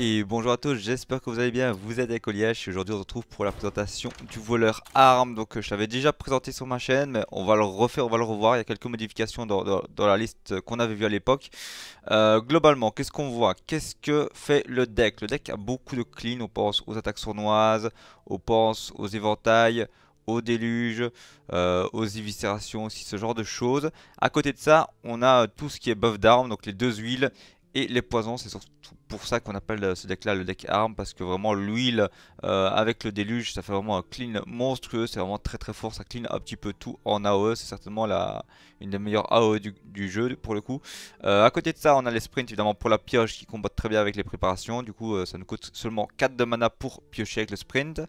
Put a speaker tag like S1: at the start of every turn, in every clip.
S1: et bonjour à tous, j'espère que vous allez bien, vous êtes avec Oliège et aujourd'hui on se retrouve pour la présentation du voleur arme Donc euh, je l'avais déjà présenté sur ma chaîne, mais on va le refaire, on va le revoir, il y a quelques modifications dans, la liste qu'on avait vue à l'époque euh, Globalement, qu'est-ce qu'on voit Qu'est-ce que fait le deck Le deck a beaucoup de clean, on pense aux attaques sournoises, on pense aux éventails aux déluges, euh, aux éviscérations, aussi ce genre de choses. À côté de ça, on a tout ce qui est buff d'armes, donc les deux huiles et les poisons. C'est surtout pour ça qu'on appelle euh, ce deck là le deck arme parce que vraiment l'huile euh, avec le déluge ça fait vraiment un clean monstrueux. C'est vraiment très très fort. Ça clean un petit peu tout en AOE. C'est certainement la, une des meilleures AOE du, jeu pour le coup. Euh, à côté de ça, on a les sprints évidemment pour la pioche qui combattent très bien avec les préparations. Du coup, euh, ça nous coûte seulement 4 de mana pour piocher avec le sprint.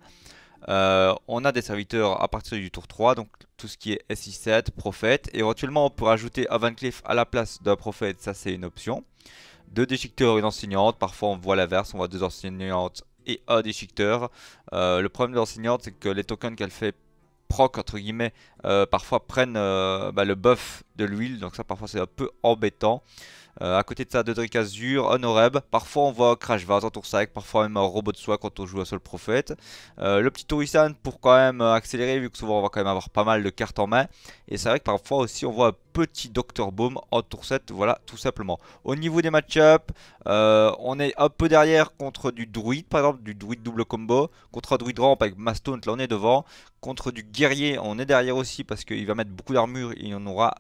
S1: on a des serviteurs à partir du tour 3, donc tout ce qui est SI7, prophète. éventuellement, on peut rajouter Cliff à la place d'un prophète, ça c'est une option deux déchiqueteurs et une enseignante. Parfois, on voit l'inverse, on voit deux enseignantes et un déchiqueteur. Euh, le problème de l'enseignante, c'est que les tokens qu'elle fait proc, entre guillemets, euh, parfois prennent euh, bah, le buff de l'huile. Donc ça, parfois, c'est un peu embêtant. Euh, à côté de ça, Dedrick Azur, Honoreb. Parfois, on voit Crash Vaz en tour 5, parfois même un robot de soi quand on joue à Seul Prophète. Euh, le petit Torisan pour quand même euh, accélérer, vu que souvent on va quand même avoir pas mal de cartes en main. Et c'est vrai que parfois aussi, on voit un petit Dr Boom en tour 7, voilà, tout simplement. Au niveau des match ups on est un peu derrière contre du druide, par exemple, du Druid double combo. Contre un druide ramp avec stone là on est devant. Contre du guerrier, on est derrière aussi parce qu'il va mettre beaucoup d'armure et on aura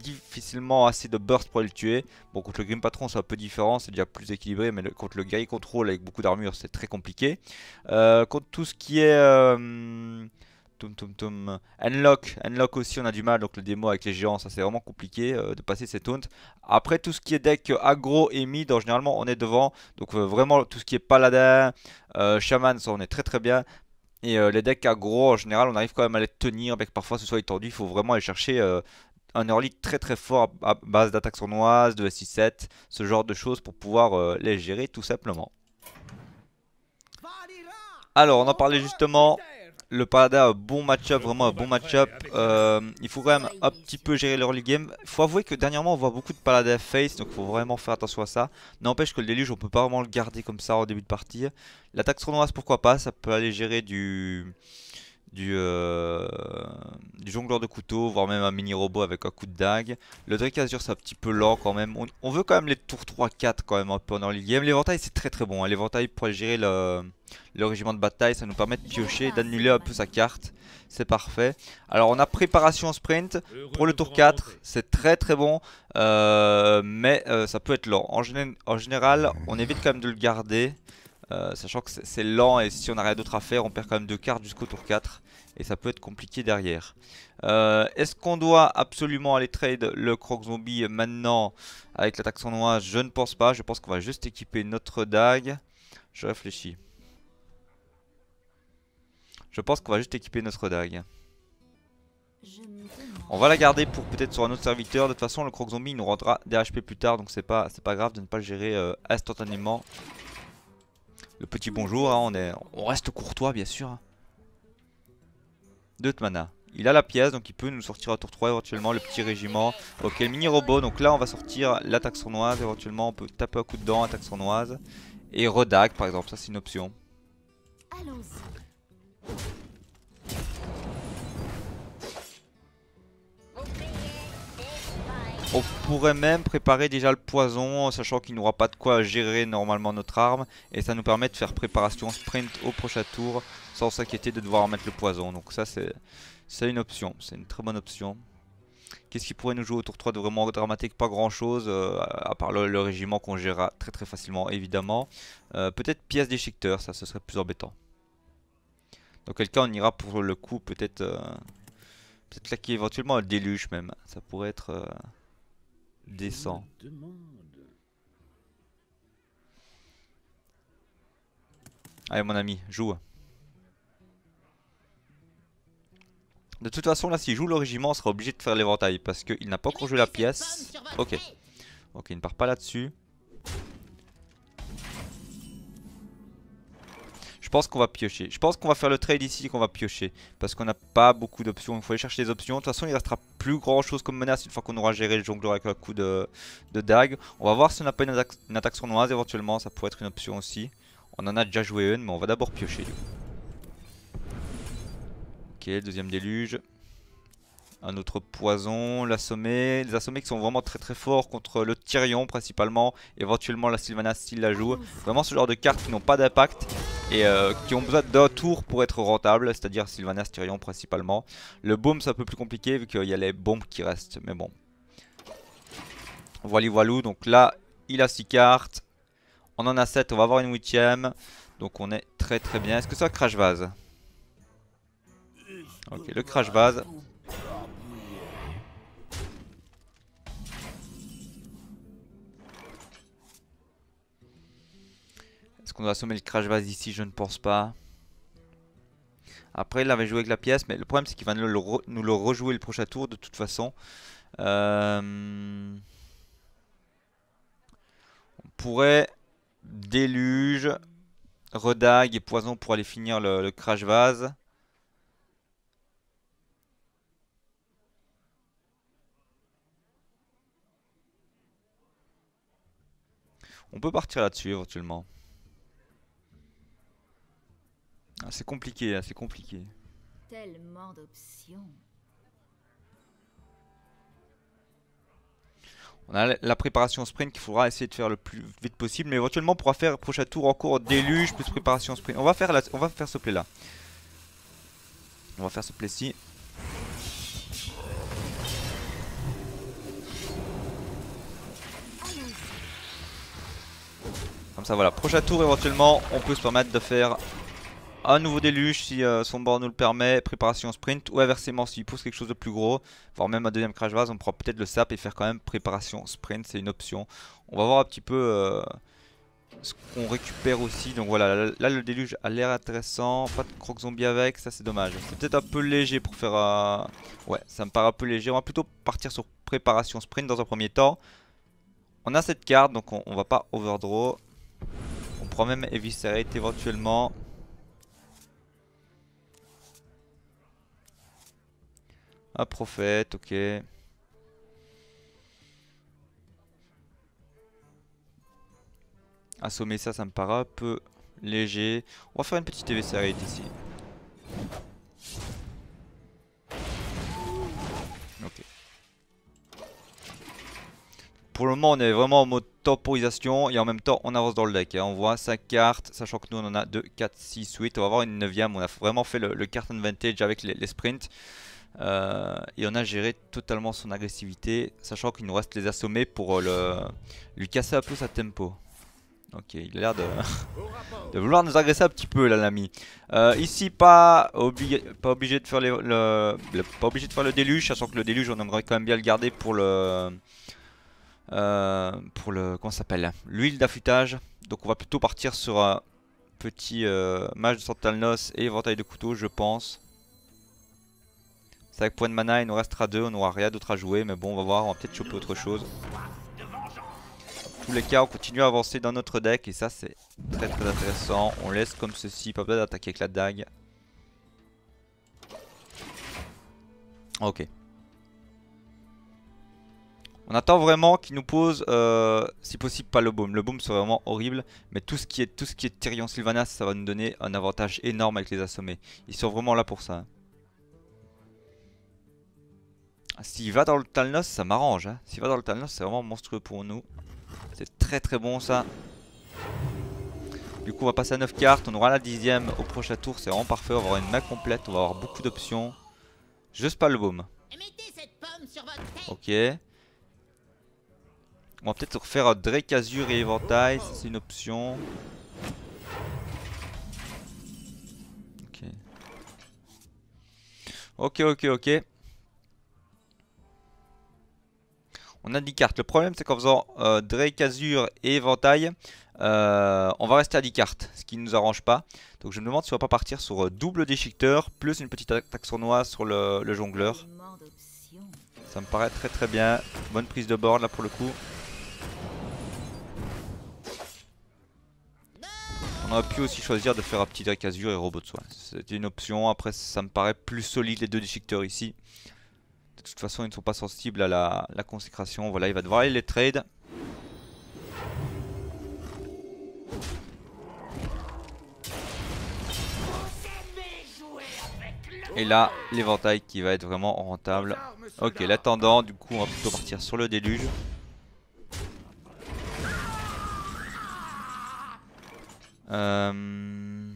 S1: difficilement assez de burst pour le tuer. Bon, contre le Grim Patron, c'est un peu différent, c'est déjà plus équilibré, mais contre le guerrier contrôle avec beaucoup d'armure, c'est très compliqué. Euh, contre tout ce qui est... Euh, tum, tum, Unlock, Unlock aussi on a du mal, donc le démo avec les géants, ça c'est vraiment compliqué euh, de passer cette honte Après tout ce qui est deck aggro et mid, généralement on est devant, donc vraiment tout ce qui est paladin, shaman, ça on est très très bien. Et les decks aggro, en général, on arrive quand même à les tenir que parfois ce soit étendu. Il faut vraiment aller chercher un early très très fort à base d'attaque sournoise de SI7, ce genre de choses pour pouvoir euh, les gérer tout simplement. Alors on en parlait justement, le un bon match-up, vraiment un bon match-up. Euh, il faut quand même un petit peu gérer l'early game. Il faut avouer que dernièrement on voit beaucoup de Parada face, donc il faut vraiment faire attention à ça. N'empêche que le déluge on peut pas vraiment le garder comme ça au début de partie. L'attaque sournoise pourquoi pas, ça peut aller gérer du euh, du, jongleur de couteau, voire même un mini-robot avec un coup de dague. Le Drake Azure c'est un petit peu lent quand même. On, veut quand même les tours 3-4 quand même un peu en early game. L'éventail c'est très très bon. Hein. L'éventail pour gérer le, régiment de bataille, ça nous permet de piocher, d'annuler un peu sa carte. C'est parfait. Alors on a préparation sprint pour le tour 4. C'est très très bon. Euh, mais euh, ça peut être lent. en général, on évite quand même de le garder. Euh, sachant que c'est lent et si on n'a rien d'autre à faire, on perd quand même deux cartes jusqu'au tour 4. Et ça peut être compliqué derrière. Euh, est-ce qu'on doit absolument aller trade le croc zombie maintenant avec l'attaque sans noix Je ne pense pas. Je pense qu'on va juste équiper notre dague. Je réfléchis. Je pense qu'on va juste équiper notre dague. On va la garder pour peut-être sur un autre serviteur. De toute façon, le croc zombie nous rendra des HP plus tard. Donc c'est pas, pas grave de ne pas le gérer euh, instantanément le petit bonjour. Hein, on, est, on reste courtois, bien sûr. Hein. Deux mana. Il a la pièce, donc il peut nous sortir à tour 3 éventuellement le petit régiment. Ok, mini-robot. Donc là, on va sortir l'attaque sournoise. Éventuellement, on peut taper un coup de dent, attaque sournoise. Et Redac, par exemple. Ça, c'est une option. Allons-y. On pourrait même préparer déjà le poison sachant qu'il n'aura pas de quoi gérer normalement notre arme. Et ça nous permet de faire préparation sprint au prochain tour sans s'inquiéter de devoir mettre le poison. Donc ça c'est une option, c'est une très bonne option. Qu'est-ce qui pourrait nous jouer au tour 3 de vraiment dramatique Pas grand chose, euh, à part le, régiment qu'on gérera très très facilement évidemment. Euh, peut-être pièce déchiqueteur, ça ce serait plus embêtant. Dans quel cas on ira pour le coup peut-être... Euh, peut-être là éventuellement le déluge même, ça pourrait être descend. Allez mon ami, joue. De toute façon là s'il joue le régiment on sera obligé de faire l'éventail parce qu'il n'a pas encore joué la pièce. Ok. Ok il ne part pas là-dessus. Je pense qu'on va piocher. Je pense qu'on va faire le trade ici qu'on va piocher. Parce qu'on n'a pas beaucoup d'options. Il faut aller chercher des options. De toute façon, il restera plus grand chose comme menace une fois qu'on aura géré le jongleur avec un coup de, de dague. On va voir si on n'a pas une attaque, sur éventuellement. Ça pourrait être une option aussi. On en a déjà joué une, mais on va d'abord piocher du coup. Ok, deuxième déluge. Un autre poison, l'assommé. Les assommés qui sont vraiment très très forts contre le Tyrion principalement. Éventuellement la Sylvanas s'il la joue. Vraiment ce genre de cartes qui n'ont pas d'impact et euh, qui ont besoin d'un tour pour être rentable, c'est-à-dire Sylvanas, Tyrion principalement. Le boom c'est un peu plus compliqué vu qu'il y a les bombes qui restent, mais bon. Voilà, voilou, donc là il a 6 cartes, on en a 7, on va avoir une 8 donc on est très très bien. Est-ce que ça crash vase Ok, le crash vase, Est-ce qu'on doit assommer le crash vase ici Je ne pense pas. Après, il avait joué avec la pièce, mais le problème c'est qu'il va nous le, rejouer le prochain tour de toute façon. Euh, on pourrait déluge, redague et poison pour aller finir le crash vase. On peut partir là-dessus éventuellement. Ah, c'est compliqué, c'est compliqué. On a la préparation sprint qu'il faudra essayer de faire le plus vite possible. Mais éventuellement, on pourra faire prochain tour en cours déluge plus préparation sprint. On va faire, on va faire ce play là. On va faire ce play-ci. Comme ça, voilà. Prochain tour, éventuellement, on peut se permettre de faire un nouveau déluge si euh, son bord nous le permet, préparation sprint ou inversement s'il pousse quelque chose de plus gros, voire même un deuxième crash vase, on prend peut-être le sap et faire quand même préparation sprint, c'est une option. On va voir un petit peu euh, ce qu'on récupère aussi, donc voilà, là, le déluge a l'air intéressant, pas de croque zombie avec, ça c'est dommage. C'est peut-être un peu léger pour faire... un... Ouais, ça me paraît un peu léger, on va plutôt partir sur préparation sprint dans un premier temps. On a cette carte, donc on, va pas overdraw. On prend même éviscérer éventuellement. Ah, prophète, ok. Assommer ça, ça me paraît un peu léger. On va faire une petite TV série ici. Ok. Pour le moment, on est vraiment en mode temporisation et en même temps, on avance dans le deck. Hein. On voit 5 cartes, sachant que nous, on en a 2, 4, 6, 8. On va avoir une 9ème. On a vraiment fait le, le vantage advantage avec les sprints. Euh, et on a géré totalement son agressivité, sachant qu'il nous reste les assommer pour euh, le, lui casser un peu sa tempo. Ok, il a l'air de, vouloir nous agresser un petit peu là l'ami. Euh, ici pas, obligé, pas de faire le, déluge, sachant que le déluge on aimerait quand même bien le garder pour le pour le comment s'appelle l'huile d'affûtage. Donc on va plutôt partir sur un petit mage de Santalnos et éventail de couteau je pense. C'est avec point de mana, il nous restera deux, on n'aura rien d'autre à jouer, mais bon, on va voir, on va peut-être choper autre chose. tous les cas, on continue à avancer dans notre deck, et ça, c'est très très intéressant. On laisse comme ceci, pas besoin d'attaquer avec la dague. Ok. On attend vraiment qu'il nous pose, euh, si possible, pas le boom. Le boom serait vraiment horrible, mais tout ce qui est, tout ce qui est Tyrion Sylvanas, ça va nous donner un avantage énorme avec les assommés. Ils sont vraiment là pour ça. Hein. Ah, s'il va dans le Talnos, ça m'arrange. Hein. S'il va dans le Talnos, c'est vraiment monstrueux pour nous. C'est très très bon ça. Du coup, on va passer à 9 cartes. On aura la dixième au prochain tour. C'est vraiment parfait. On va avoir une main complète. On va avoir beaucoup d'options. Juste pas le baume. Ok. On va peut-être refaire Drake Azure et éventail. C'est une option. Ok. Ok, ok, ok. on a 10 cartes. Le problème, c'est qu'en faisant euh, Drake Azure et éventail, euh, on va rester à 10 cartes, ce qui ne nous arrange pas. Donc je me demande si on va pas partir sur euh, double déchiqueteur, plus une petite attaque noix sur le, jongleur. Ça me paraît très très bien. Bonne prise de bord là pour le coup. On aurait pu aussi choisir de faire un petit Drake Azure et Robot de Soin. C'est une option. Après, ça me paraît plus solide les deux déchiqueteurs ici. De toute façon, ils ne sont pas sensibles à la, consécration. Voilà, il va devoir aller les trades. Et là, l'éventail qui va être vraiment rentable. Ok, l'attendant, du coup, on va plutôt partir sur le déluge. Euh,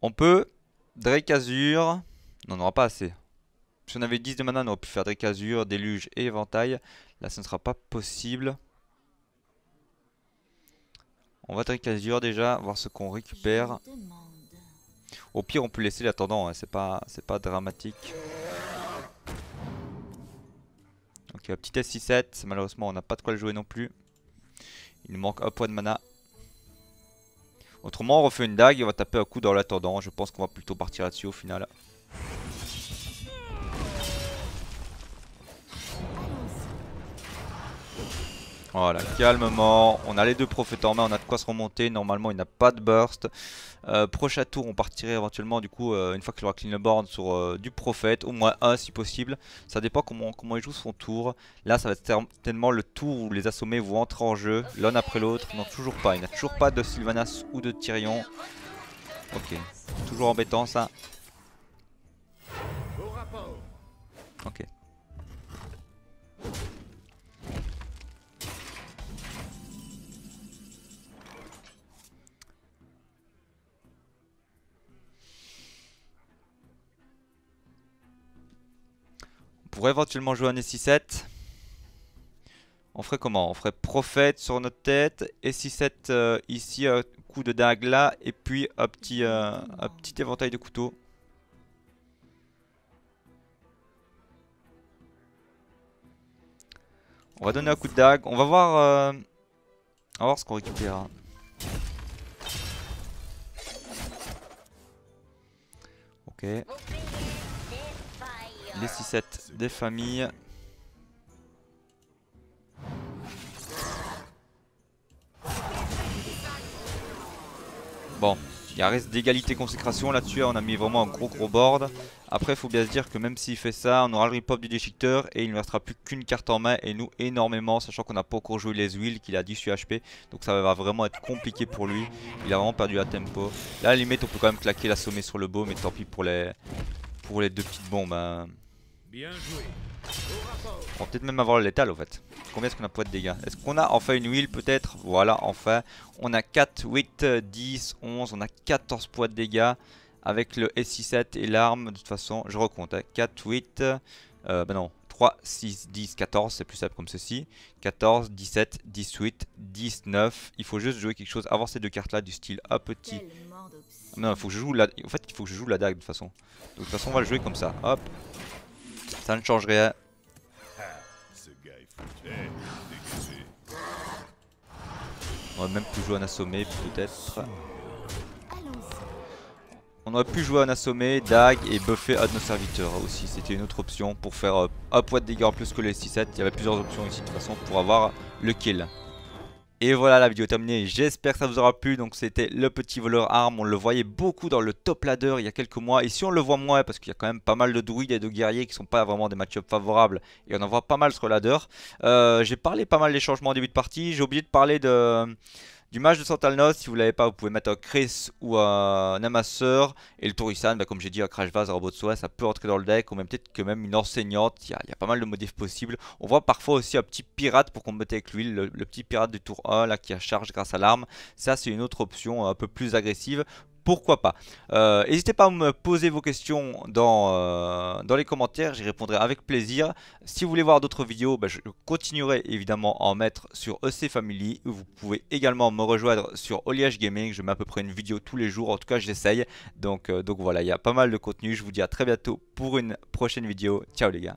S1: on peut Drake Azure. Non, on n'aura pas assez. Si on avait 10 de mana, on aurait pu faire des casures, déluge et éventail. Là, ce ne sera pas possible. On va casure déjà, voir ce qu'on récupère. Au pire, on peut laisser l'attendant, hein. c'est pas, pas dramatique. Ok, petit s 6 malheureusement on n'a pas de quoi le jouer non plus. Il nous manque un point de mana. Autrement, on refait une dague et on va taper un coup dans l'attendant. Je pense qu'on va plutôt partir là-dessus au final. Voilà, calmement. On a les deux prophètes en main, on a de quoi se remonter. Normalement, il n'a pas de burst. Euh, prochain tour, on partirait éventuellement, du coup, euh, une fois qu'il aura clean le board, sur euh, du prophète. Au moins un, si possible. Ça dépend comment, comment il joue son tour. Là, ça va être tellement le tour où les assommés vont entrer en jeu, l'un après l'autre. Non, toujours pas. Il n'a toujours pas de Sylvanas ou de Tyrion. Ok, toujours embêtant ça. Ok. pourrait éventuellement jouer un E6-7. On ferait comment On ferait prophète sur notre tête. Et 6-7 euh, ici, un euh, coup de dague là. Et puis un petit, euh, un petit éventail de couteau. On va donner un coup de dague. On va voir, on va voir ce qu'on récupère. Ok les 6-7 des familles. Bon, il y a reste d'égalité consécration là-dessus, hein. on a mis vraiment un gros gros board. Après, il faut bien se dire que même s'il fait ça, on aura le rip du déchiqueteur et il ne restera plus qu'une carte en main et nous énormément, sachant qu'on n'a pas encore joué les huiles, qu'il a 10 HP, donc ça va vraiment être compliqué pour lui. Il a vraiment perdu la tempo. Là, à la limite, on peut quand même claquer la sommet sur le beau, mais tant pis pour les, pour les deux petites bombes. Hein. Bien joué. On va peut-être même avoir le l'étal au fait. Combien est-ce qu'on a poids de dégâts Est-ce qu'on a enfin une huile peut-être Voilà, enfin. On a 4, 8, 10, 11. On a 14 poids de dégâts avec le s 7 et l'arme. De toute façon, je recompte. 4, hein. 8, euh, bah non, 3, 6, 10, 14, c'est plus simple comme ceci. 14, 17, 18, 19. Il faut juste jouer quelque chose avant ces deux cartes-là du style à petit. Non, il faut que je joue la... En fait, il faut que je joue la dague de toute façon. Donc de toute façon, on va le jouer comme ça. Hop. Ça ne change rien. On aurait même pu jouer un assommé peut-être. On aurait pu jouer un assommé, dag et buffer à nos serviteurs aussi. C'était une autre option pour faire un poids de dégâts en plus que les 6-7. Il y avait plusieurs options ici de toute façon pour avoir le kill. Et voilà la vidéo terminée, j'espère que ça vous aura plu, donc c'était le petit voleur arme, on le voyait beaucoup dans le top ladder il y a quelques mois, et si on le voit moins, parce qu'il y a quand même pas mal de druides et de guerriers qui sont pas vraiment des match favorables, et on en voit pas mal sur le ladder, euh, j'ai parlé pas mal des changements en début de partie, j'ai oublié de parler de... Du mage de Santalnos, si vous l'avez pas, vous pouvez mettre un Chris ou un amasseur. Et le Tourissan, bah, comme j'ai dit, un Crash Vase, un robot de soie, ça peut entrer dans le deck. Ou même peut-être que même une enseignante, il y, a pas mal de modifs possibles. On voit parfois aussi un petit pirate pour combattre avec lui, le, petit pirate du tour 1 là, qui a charge grâce à l'arme. Ça, c'est une autre option euh, un peu plus agressive pourquoi pas. Euh, n'hésitez pas à me poser vos questions dans, euh, dans les commentaires, j'y répondrai avec plaisir. Si vous voulez voir d'autres vidéos, bah, je continuerai évidemment à en mettre sur EC Family. Vous pouvez également me rejoindre sur Oliage Gaming, je mets à peu près une vidéo tous les jours, en tout cas j'essaye. Donc, euh, donc voilà, il y a pas mal de contenu, je vous dis à très bientôt pour une prochaine vidéo. Ciao les gars